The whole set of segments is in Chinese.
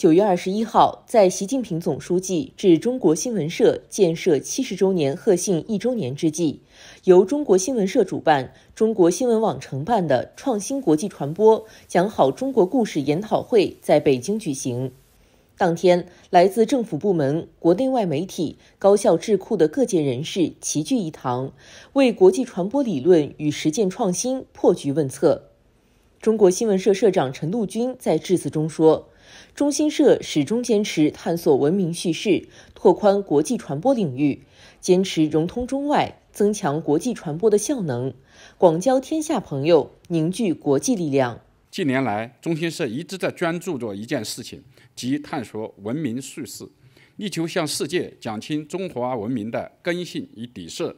九月二十一号，在习近平总书记致中国新闻社建设七十周年贺信一周年之际，由中国新闻社主办、中国新闻网承办的“创新国际传播，讲好中国故事”研讨会在北京举行。当天，来自政府部门、国内外媒体、高校、智库的各界人士齐聚一堂，为国际传播理论与实践创新破局问策。中国新闻社社长陈陆军在致辞中说。中新社始终坚持探索文明叙事，拓宽国际传播领域，坚持融通中外，增强国际传播的效能，广交天下朋友，凝聚国际力量。近年来，中新社一直在专注着一件事情，即探索文明叙事，力求向世界讲清中华文明的根性与底色，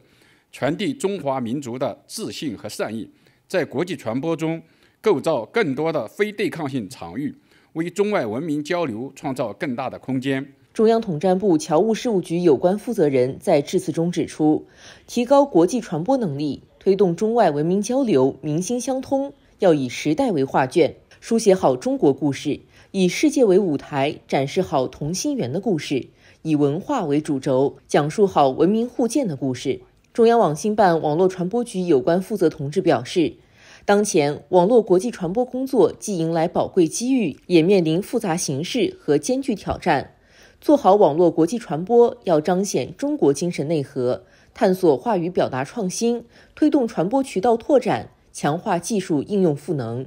传递中华民族的自信和善意，在国际传播中构造更多的非对抗性场域。为中外文明交流创造更大的空间。中央统战部侨务事务局有关负责人在致辞中指出，提高国际传播能力，推动中外文明交流民心相通，要以时代为画卷，书写好中国故事；以世界为舞台，展示好同心圆的故事；以文化为主轴，讲述好文明互鉴的故事。中央网信办网络传播局有关负责同志表示。当前网络国际传播工作既迎来宝贵机遇，也面临复杂形势和艰巨挑战。做好网络国际传播，要彰显中国精神内核，探索话语表达创新，推动传播渠道拓展，强化技术应用赋能。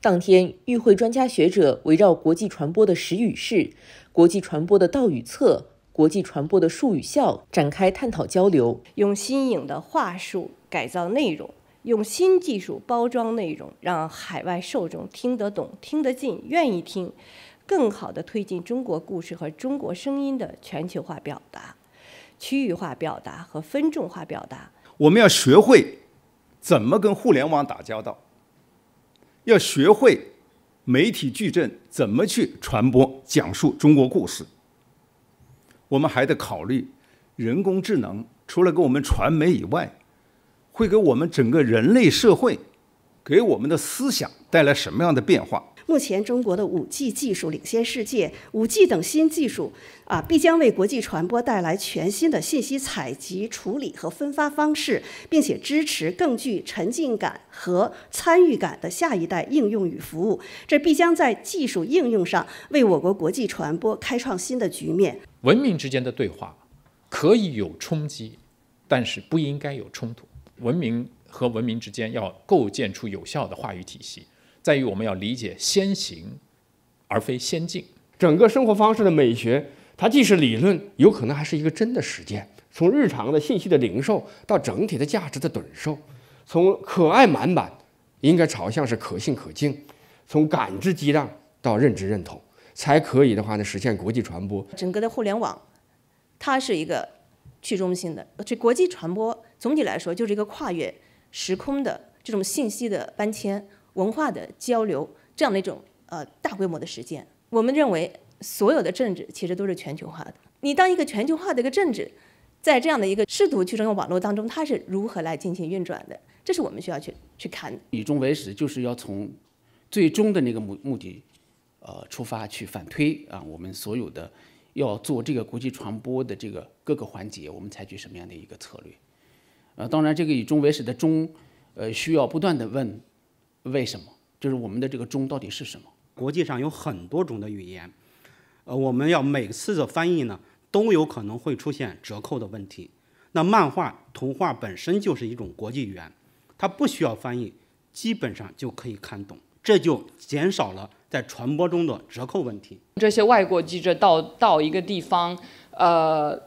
当天，与会专家学者围绕国际传播的实与势、国际传播的道与策、国际传播的术与效展开探讨交流，用新颖的话术改造内容。用新技术包装内容，让海外受众听得懂、听得进、愿意听，更好地推进中国故事和中国声音的全球化表达、区域化表达和分众化表达。我们要学会怎么跟互联网打交道，要学会媒体矩阵怎么去传播、讲述中国故事。我们还得考虑人工智能除了给我们传媒以外。会给我们整个人类社会，给我们的思想带来什么样的变化？目前中国的五 G 技术领先世界，五 G 等新技术啊，必将为国际传播带来全新的信息采集、处理和分发方式，并且支持更具沉浸感和参与感的下一代应用与服务。这必将在技术应用上为我国国际传播开创新的局面。文明之间的对话可以有冲击，但是不应该有冲突。文明和文明之间要构建出有效的话语体系，在于我们要理解先行，而非先进。整个生活方式的美学，它既是理论，有可能还是一个真的实践。从日常的信息的零售，到整体的价值的趸售；从可爱满满，应该朝向是可信可敬；从感知激荡到认知认同，才可以的话呢，实现国际传播。整个的互联网，它是一个。去中心的，呃，这国际传播总体来说就是一个跨越时空的这种信息的搬迁、文化的交流这样的一种呃大规模的实践。我们认为所有的政治其实都是全球化的。你当一个全球化的一个政治，在这样的一个试图去中心网络当中，它是如何来进行运转的？这是我们需要去去看。的。以终为始，就是要从最终的那个目目的，呃，出发去反推啊，我们所有的。要做这个国际传播的这个各个环节，我们采取什么样的一个策略？呃，当然，这个以中为始的中，呃，需要不断的问为什么，就是我们的这个中到底是什么？国际上有很多种的语言，呃，我们要每次的翻译呢，都有可能会出现折扣的问题。那漫画、图画本身就是一种国际语言，它不需要翻译，基本上就可以看懂。这就减少了在传播中的折扣问题。这些外国记者到到一个地方，呃，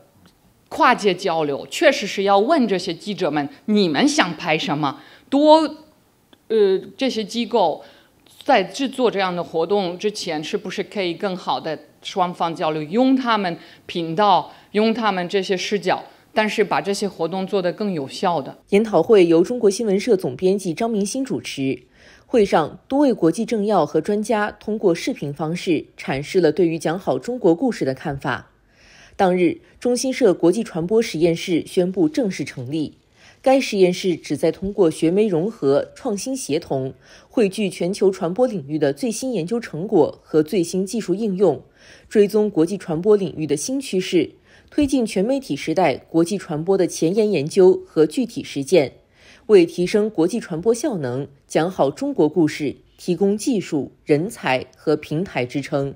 跨界交流，确实是要问这些记者们：你们想拍什么？多，呃，这些机构在制作这样的活动之前，是不是可以更好的双方交流，用他们频道，用他们这些视角，但是把这些活动做得更有效的。研讨会由中国新闻社总编辑张明星主持。会上，多位国际政要和专家通过视频方式阐释了对于讲好中国故事的看法。当日，中新社国际传播实验室宣布正式成立。该实验室旨在通过学媒融合、创新协同，汇聚全球传播领域的最新研究成果和最新技术应用，追踪国际传播领域的新趋势，推进全媒体时代国际传播的前沿研究和具体实践。为提升国际传播效能、讲好中国故事，提供技术、人才和平台支撑。